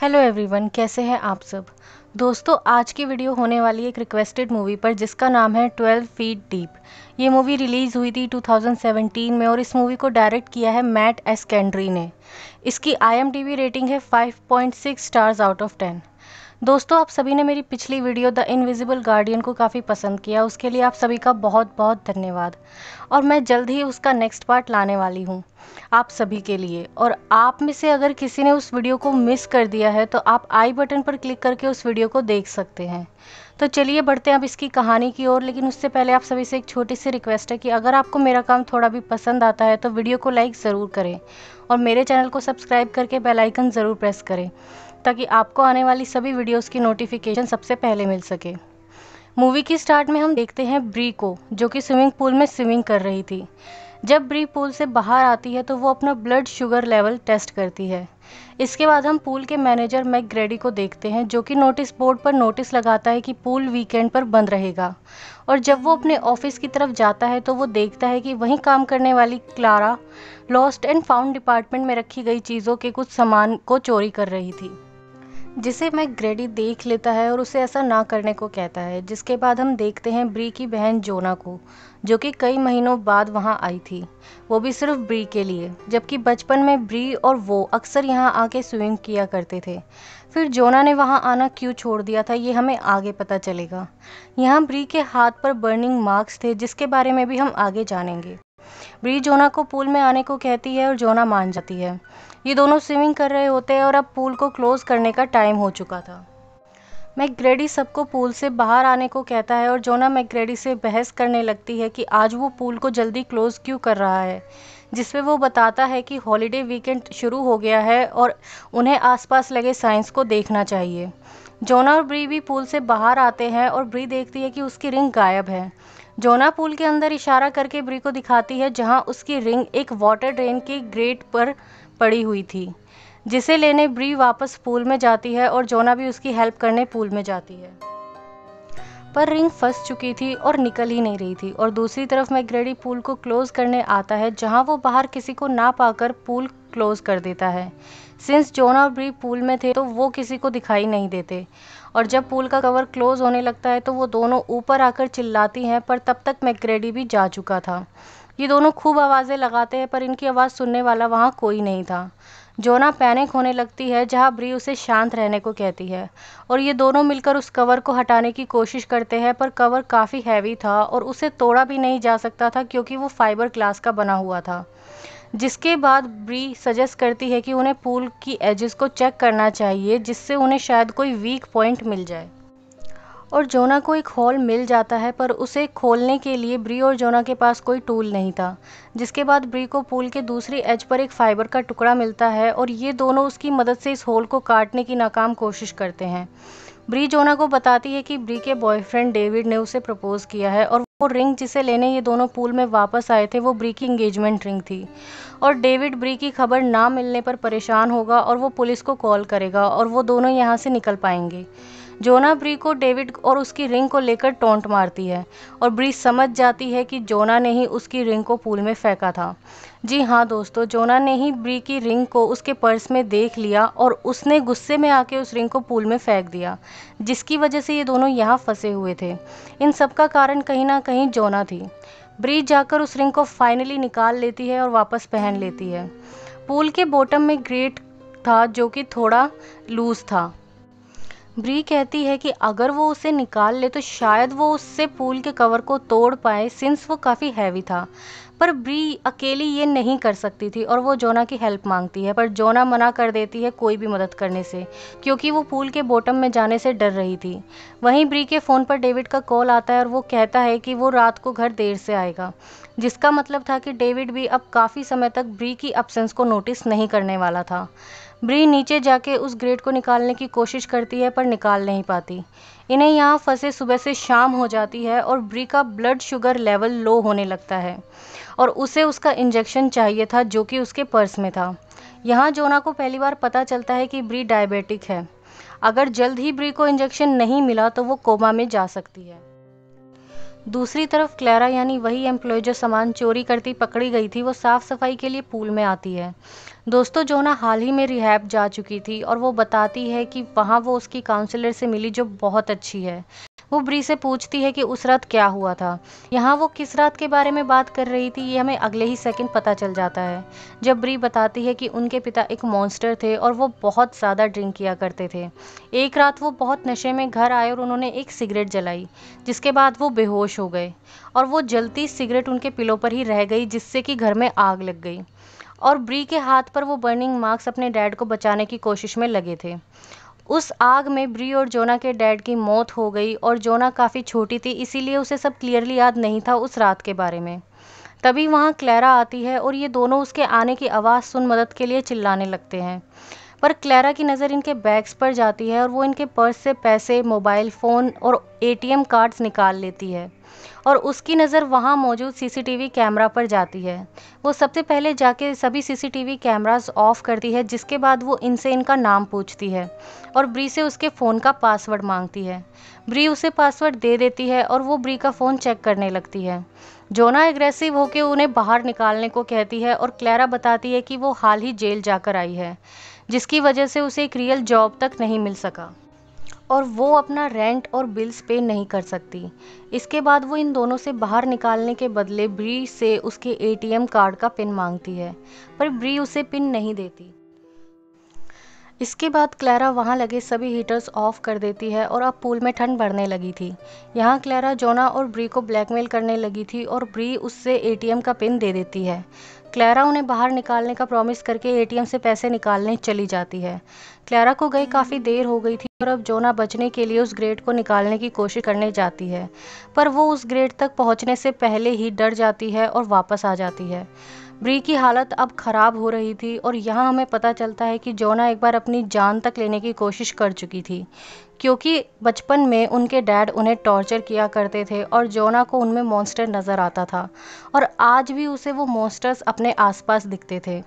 hello everyone कैसे हैं आप सब दोस्तों आज की वीडियो होने वाली एक रिक्वेस्टेड मूवी पर जिसका नाम है ट्वेल्व फीट डीप ये मूवी रिलीज़ हुई थी 2017 में और इस मूवी को डायरेक्ट किया है मैट एस्केंड्री ने इसकी आईएमडीबी रेटिंग है 5.6 स्टार्स आउट ऑफ 10 दोस्तों आप सभी ने मेरी पिछली वीडियो द इनविजिबल गार्डियन को काफ़ी पसंद किया उसके लिए आप सभी का बहुत बहुत धन्यवाद और मैं जल्द ही उसका नेक्स्ट पार्ट लाने वाली हूँ आप सभी के लिए और आप में से अगर किसी ने उस वीडियो को मिस कर दिया है तो आप आई बटन पर क्लिक करके उस वीडियो को देख सकते हैं तो चलिए बढ़ते हैं अब इसकी कहानी की ओर लेकिन उससे पहले आप सभी से एक छोटी सी रिक्वेस्ट है कि अगर आपको मेरा काम थोड़ा भी पसंद आता है तो वीडियो को लाइक ज़रूर करें और मेरे चैनल को सब्सक्राइब करके बेल आइकन ज़रूर प्रेस करें ताकि आपको आने वाली सभी वीडियोस की नोटिफिकेशन सबसे पहले मिल सके मूवी की स्टार्ट में हम देखते हैं ब्री को जो कि स्विमिंग पूल में स्विमिंग कर रही थी जब ब्री पूल से बाहर आती है तो वो अपना ब्लड शुगर लेवल टेस्ट करती है इसके बाद हम पूल के मैनेजर मैक ग्रेडी को देखते हैं जो कि नोटिस बोर्ड पर नोटिस लगाता है कि पूल वीकेंड पर बंद रहेगा और जब वो अपने ऑफिस की तरफ जाता है तो वो देखता है कि वहीं काम करने वाली Clara lost and found department में रखी गई चीज़ों के कुछ सामान को चोरी कर रही थी जिसे ग्रेडी देख लेता है और उसे ऐसा ना करने को कहता है जिसके बाद हम देखते हैं ब्री की बहन जोना को जो कि कई महीनों बाद वहां आई थी वो भी सिर्फ ब्री के लिए जबकि बचपन में ब्री और वो अक्सर यहां आके स्विमिंग किया करते थे फिर जोना ने वहां आना क्यों छोड़ दिया था ये हमें आगे पता चलेगा यहाँ ब्री के हाथ पर बर्निंग मार्क्स थे जिसके बारे में भी हम आगे जानेंगे ब्री जोना को पूल में आने को कहती है और जोना मान जाती है ये दोनों स्विमिंग कर रहे होते हैं और अब पूल को क्लोज़ करने का टाइम हो चुका था मैकग्रेडी सबको पूल से बाहर आने को कहता है और जोना मैकग्रेडी से बहस करने लगती है कि आज वो पूल को जल्दी क्लोज़ क्यों कर रहा है जिसमें वो बताता है कि हॉलीडे वीकेंड शुरू हो गया है और उन्हें आसपास लगे साइंस को देखना चाहिए जोना और ब्री भी पूल से बाहर आते हैं और ब्री देखती है कि उसकी रिंग गायब है जोना पूल के अंदर इशारा करके ब्री को दिखाती है जहां उसकी रिंग एक वाटर ड्रेन की ग्रेट पर पड़ी हुई थी जिसे लेने ब्री वापस पूल में जाती है और जोना भी उसकी हेल्प करने पूल में जाती है पर रिंग फंस चुकी थी और निकल ही नहीं रही थी और दूसरी तरफ मैग्रेडी पूल को क्लोज करने आता है जहां वो बाहर किसी को ना पाकर पूल क्लोज कर देता है सिंस जोना भी ब्री पूल में थे तो वो किसी को दिखाई नहीं देते और जब पूल का कवर क्लोज होने लगता है तो वो दोनों ऊपर आकर चिल्लाती हैं पर तब तक मैकग्रेडी भी जा चुका था ये दोनों खूब आवाज़ें लगाते हैं पर इनकी आवाज़ सुनने वाला वहाँ कोई नहीं था जोना पैनिक होने लगती है जहाँ ब्री उसे शांत रहने को कहती है और ये दोनों मिलकर उस कवर को हटाने की कोशिश करते हैं पर कवर काफ़ी हैवी था और उसे तोड़ा भी नहीं जा सकता था क्योंकि वो फाइबर ग्लास का बना हुआ था जिसके बाद ब्री सजेस्ट करती है कि उन्हें पूल की एजेस को चेक करना चाहिए जिससे उन्हें शायद कोई वीक पॉइंट मिल जाए और जोना को एक हॉल मिल जाता है पर उसे खोलने के लिए ब्री और जोना के पास कोई टूल नहीं था जिसके बाद ब्री को पूल के दूसरी एज पर एक फाइबर का टुकड़ा मिलता है और ये दोनों उसकी मदद से इस होल को काटने की नाकाम कोशिश करते हैं ब्री जोना को बताती है कि ब्री के बॉयफ्रेंड डेविड ने उसे प्रपोज किया है और वो रिंग जिसे लेने ये दोनों पूल में वापस आए थे वो ब्री की इंगेजमेंट रिंग थी और डेविड ब्री की खबर ना मिलने पर परेशान होगा और वो पुलिस को कॉल करेगा और वो दोनों यहाँ से निकल पाएंगे जोना ब्री को डेविड और उसकी रिंग को लेकर टोंट मारती है और ब्री समझ जाती है कि जोना ने ही उसकी रिंग को पूल में फेंका था जी हाँ दोस्तों जोना ने ही ब्री की रिंग को उसके पर्स में देख लिया और उसने गुस्से में आके उस रिंग को पूल में फेंक दिया जिसकी वजह से ये दोनों यहाँ फंसे हुए थे इन सब का कारण कहीं ना कहीं जोना थी ब्री जाकर उस रिंग को फाइनली निकाल लेती है और वापस पहन लेती है पूल के बॉटम में ग्रेट था जो कि थोड़ा लूज था ब्री कहती है कि अगर वो उसे निकाल ले तो शायद वो उससे पूल के कवर को तोड़ पाए सिंस वो काफ़ी हैवी था पर ब्री अकेली ये नहीं कर सकती थी और वो जोना की हेल्प मांगती है पर जोना मना कर देती है कोई भी मदद करने से क्योंकि वो पूल के बॉटम में जाने से डर रही थी वहीं ब्री के फ़ोन पर डेविड का कॉल आता है और वो कहता है कि वो रात को घर देर से आएगा जिसका मतलब था कि डेविड भी अब काफ़ी समय तक ब्री की एब्सेंस को नोटिस नहीं करने वाला था ब्री नीचे जाके उस ग्रेड को निकालने की कोशिश करती है पर निकाल नहीं पाती इन्हें यहाँ फंसे सुबह से शाम हो जाती है और ब्री का ब्लड शुगर लेवल लो होने लगता है और उसे उसका इंजेक्शन चाहिए था जो कि उसके पर्स में था यहाँ जोना को पहली बार पता चलता है कि ब्री डायबिटिक है अगर जल्द ही ब्री को इंजेक्शन नहीं मिला तो वो कोमा में जा सकती है दूसरी तरफ क्लैरा यानी वही एम्प्लॉय जो सामान चोरी करती पकड़ी गई थी वो साफ़ सफाई के लिए पूल में आती है दोस्तों जोना हाल ही में रिहैब जा चुकी थी और वो बताती है कि वहाँ वो उसकी काउंसलर से मिली जो बहुत अच्छी है वो ब्री से पूछती है कि उस रात क्या हुआ था यहाँ वो किस रात के बारे में बात कर रही थी ये हमें अगले ही सेकंड पता चल जाता है जब ब्री बताती है कि उनके पिता एक मॉन्स्टर थे और वो बहुत ज़्यादा ड्रिंक किया करते थे एक रात वो बहुत नशे में घर आए और उन्होंने एक सिगरेट जलाई जिसके बाद वो बेहोश हो गए और वो जलती सिगरेट उनके पिलो पर ही रह गई जिससे कि घर में आग लग गई और ब्री के हाथ पर वो बर्निंग मार्क्स अपने डैड को बचाने की कोशिश में लगे थे उस आग में ब्री और जोना के डैड की मौत हो गई और जोना काफ़ी छोटी थी इसीलिए उसे सब क्लियरली याद नहीं था उस रात के बारे में तभी वहाँ क्लैरा आती है और ये दोनों उसके आने की आवाज़ सुन मदद के लिए चिल्लाने लगते हैं पर क्लैरा की नज़र इनके बैग्स पर जाती है और वो इनके पर्स से पैसे मोबाइल फ़ोन और एटीएम कार्ड्स निकाल लेती है और उसकी नज़र वहाँ मौजूद सीसीटीवी कैमरा पर जाती है वो सबसे पहले जाके सभी सीसीटीवी कैमरास ऑफ करती है जिसके बाद वो इनसे इनका नाम पूछती है और ब्री से उसके फ़ोन का पासवर्ड मांगती है ब्री उसे पासवर्ड दे देती है और वो ब्री का फ़ोन चेक करने लगती है जोना एग्रेसिव होकर उन्हें बाहर निकालने को कहती है और क्लैरा बताती है कि वो हाल ही जेल जाकर आई है जिसकी वजह से उसे एक रियल जॉब तक नहीं मिल सका और वो अपना रेंट और बिल्स पे नहीं कर सकती इसके बाद वो इन दोनों से बाहर निकालने के बदले ब्री से उसके एटीएम कार्ड का पिन मांगती है पर ब्री उसे पिन नहीं देती इसके बाद क्लैरा वहाँ लगे सभी हीटर्स ऑफ कर देती है और अब पूल में ठंड बढ़ने लगी थी यहाँ क्लैरा जोना और ब्री को ब्लैकमेल करने लगी थी और ब्री उससे एटीएम का पिन दे देती है क्लैरा उन्हें बाहर निकालने का प्रॉमिस करके एटीएम से पैसे निकालने चली जाती है क्लैरा को गई काफ़ी देर हो गई थी और अब जोना बचने के लिए उस ग्रेड को निकालने की कोशिश करने जाती है पर वो उस ग्रेड तक पहुंचने से पहले ही डर जाती है और वापस आ जाती है ब्री की हालत अब ख़राब हो रही थी और यहाँ हमें पता चलता है कि जोना एक बार अपनी जान तक लेने की कोशिश कर चुकी थी क्योंकि बचपन में उनके डैड उन्हें टॉर्चर किया करते थे और जोना को उनमें मॉन्स्टर नज़र आता था और आज भी उसे वो मॉन्स्टर्स अपने आसपास दिखते थे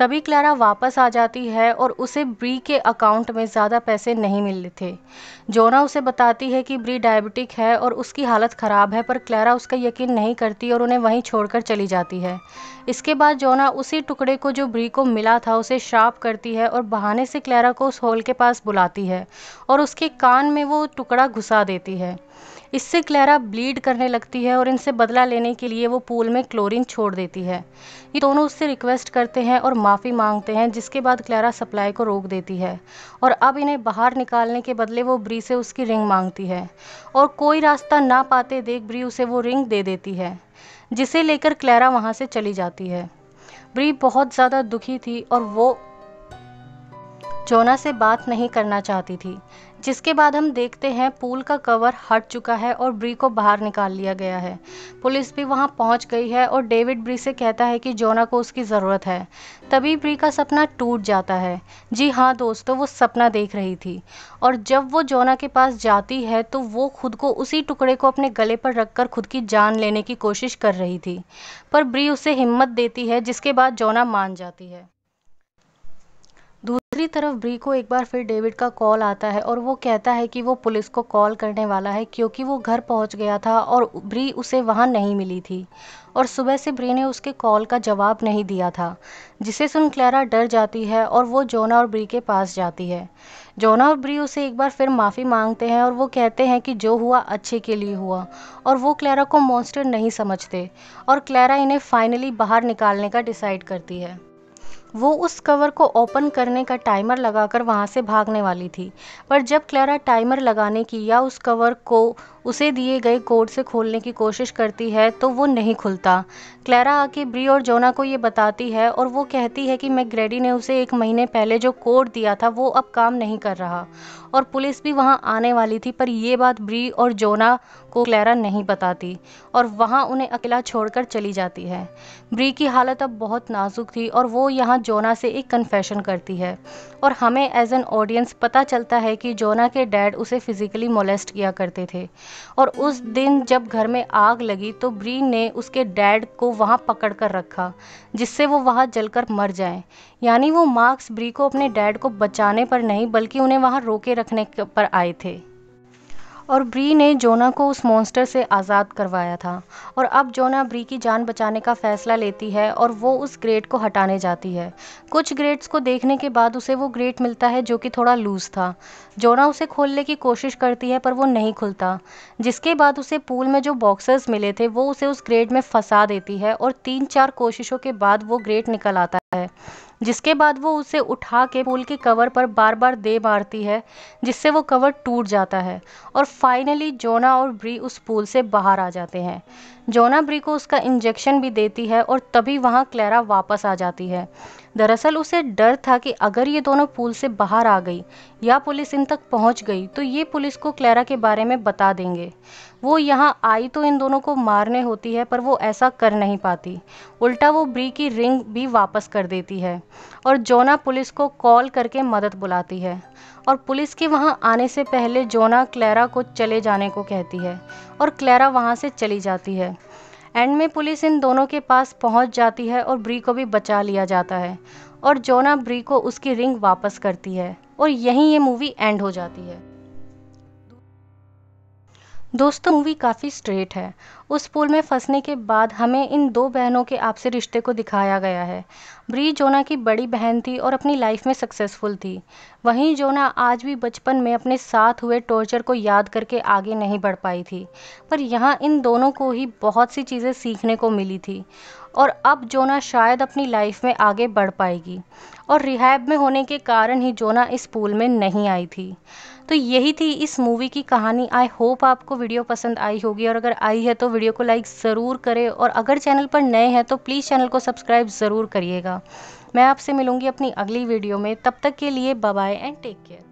तभी क्लारा वापस आ जाती है और उसे ब्री के अकाउंट में ज़्यादा पैसे नहीं मिले थे जोना उसे बताती है कि ब्री डायबिटिक है और उसकी हालत ख़राब है पर क्लारा उसका यकीन नहीं करती और उन्हें वहीं छोड़कर चली जाती है इसके बाद जोना उसी टुकड़े को जो ब्री को मिला था उसे श्राप करती है और बहाने से क्लारा को उस हॉल के पास बुलाती है और उसके कान में वो टुकड़ा घुसा देती है इससे क्लैरा ब्लीड करने लगती है और इनसे बदला लेने के लिए वो पूल में क्लोरीन छोड़ देती है ये दोनों उससे रिक्वेस्ट करते हैं और माफ़ी मांगते हैं जिसके बाद क्लैरा सप्लाई को रोक देती है और अब इन्हें बाहर निकालने के बदले वो ब्री से उसकी रिंग मांगती है और कोई रास्ता ना पाते देख ब्री उसे वो रिंग दे देती है जिसे लेकर क्लैरा वहाँ से चली जाती है ब्री बहुत ज़्यादा दुखी थी और वो जोना से बात नहीं करना चाहती थी जिसके बाद हम देखते हैं पूल का कवर हट चुका है और ब्री को बाहर निकाल लिया गया है पुलिस भी वहां पहुंच गई है और डेविड ब्री से कहता है कि जोना को उसकी ज़रूरत है तभी ब्री का सपना टूट जाता है जी हाँ दोस्तों वो सपना देख रही थी और जब वो जोना के पास जाती है तो वो खुद को उसी टुकड़े को अपने गले पर रखकर खुद की जान लेने की कोशिश कर रही थी पर ब्री उसे हिम्मत देती है जिसके बाद जोना मान जाती है दूसरी तरफ ब्री को एक बार फिर डेविड का कॉल आता है और वो कहता है कि वो पुलिस को कॉल करने वाला है क्योंकि वो घर पहुंच गया था और ब्री उसे वहाँ नहीं मिली थी और सुबह से ब्री ने उसके कॉल का जवाब नहीं दिया था जिसे सुन क्लैरा डर जाती है और वो जोना और ब्री के पास जाती है जोना और ब्री उसे एक बार फिर माफ़ी मांगते हैं और वो कहते हैं कि जो हुआ अच्छे के लिए हुआ और वो क्लैरा को मॉन्स्टर नहीं समझते और क्लैरा इन्हें फाइनली बाहर निकालने का डिसाइड करती है वो उस कवर को ओपन करने का टाइमर लगाकर वहाँ से भागने वाली थी पर जब क्लारा टाइमर लगाने की या उस कवर को उसे दिए गए कोड से खोलने की कोशिश करती है तो वो नहीं खुलता क्लारा आके ब्री और जोना को ये बताती है और वो कहती है कि मैग्रेडी ने उसे एक महीने पहले जो कोड दिया था वो अब काम नहीं कर रहा और पुलिस भी वहाँ आने वाली थी पर यह बात ब्री और जोना को क्लारा नहीं बताती और वहाँ उन्हें अकेला छोड़कर चली जाती है ब्री की हालत अब बहुत नाजुक थी और वो यहाँ जोना से एक कन्फेशन करती है और हमें एज एन ऑडियंस पता चलता है कि जोना के डैड उसे फिज़िकली मोलेस्ट किया करते थे और उस दिन जब घर में आग लगी तो ब्री ने उसके डैड को वहाँ पकड़ कर रखा जिससे वो वहाँ जलकर मर जाए यानी वो मार्क्स ब्री को अपने डैड को बचाने पर नहीं बल्कि उन्हें वहाँ रोके रखने पर आए थे और ब्री ने जोना को उस मॉन्स्टर से आज़ाद करवाया था और अब जोना ब्री की जान बचाने का फ़ैसला लेती है और वो उस ग्रेट को हटाने जाती है कुछ ग्रेट्स को देखने के बाद उसे वो ग्रेट मिलता है जो कि थोड़ा लूज़ था जोना उसे खोलने की कोशिश करती है पर वो नहीं खुलता जिसके बाद उसे पूल में जो बॉक्सर्स मिले थे वो उसे उस ग्रेट में फंसा देती है और तीन चार कोशिशों के बाद वो ग्रेट निकल आता है जिसके बाद वो उसे उठा के पुल के कवर पर बार बार दे मारती है जिससे वो कवर टूट जाता है और फाइनली जोना और ब्री उस पुल से बाहर आ जाते हैं जोना ब्री को उसका इंजेक्शन भी देती है और तभी वहाँ क्लैरा वापस आ जाती है दरअसल उसे डर था कि अगर ये दोनों पुल से बाहर आ गई या पुलिस इन तक पहुँच गई तो ये पुलिस को क्लैरा के बारे में बता देंगे वो यहाँ आई तो इन दोनों को मारने होती है पर वो ऐसा कर नहीं पाती उल्टा वो ब्री की रिंग भी वापस कर देती है और जोना पुलिस को कॉल करके मदद बुलाती है और पुलिस के वहाँ आने से पहले जोना क्लैरा को चले जाने को कहती है और क्लैरा वहाँ से चली जाती है एंड में पुलिस इन दोनों के पास पहुँच जाती है और ब्री को भी बचा लिया जाता है और जोना ब्री को उसकी रिंग वापस करती है और यहीं ये मूवी एंड हो जाती है दोस्तों मूवी काफ़ी स्ट्रेट है उस पुल में फंसने के बाद हमें इन दो बहनों के आपसी रिश्ते को दिखाया गया है ब्री जोना की बड़ी बहन थी और अपनी लाइफ में सक्सेसफुल थी वहीं जोना आज भी बचपन में अपने साथ हुए टॉर्चर को याद करके आगे नहीं बढ़ पाई थी पर यहाँ इन दोनों को ही बहुत सी चीज़ें सीखने को मिली थी और अब जोना शायद अपनी लाइफ में आगे बढ़ पाएगी और रिहैब में होने के कारण ही जोना इस पूल में नहीं आई थी तो यही थी इस मूवी की कहानी आई होप आपको वीडियो पसंद आई होगी और अगर आई है तो वीडियो को लाइक ज़रूर करें और अगर चैनल पर नए हैं तो प्लीज़ चैनल को सब्सक्राइब ज़रूर करिएगा मैं आपसे मिलूंगी अपनी अगली वीडियो में तब तक के लिए बाय एंड टेक केयर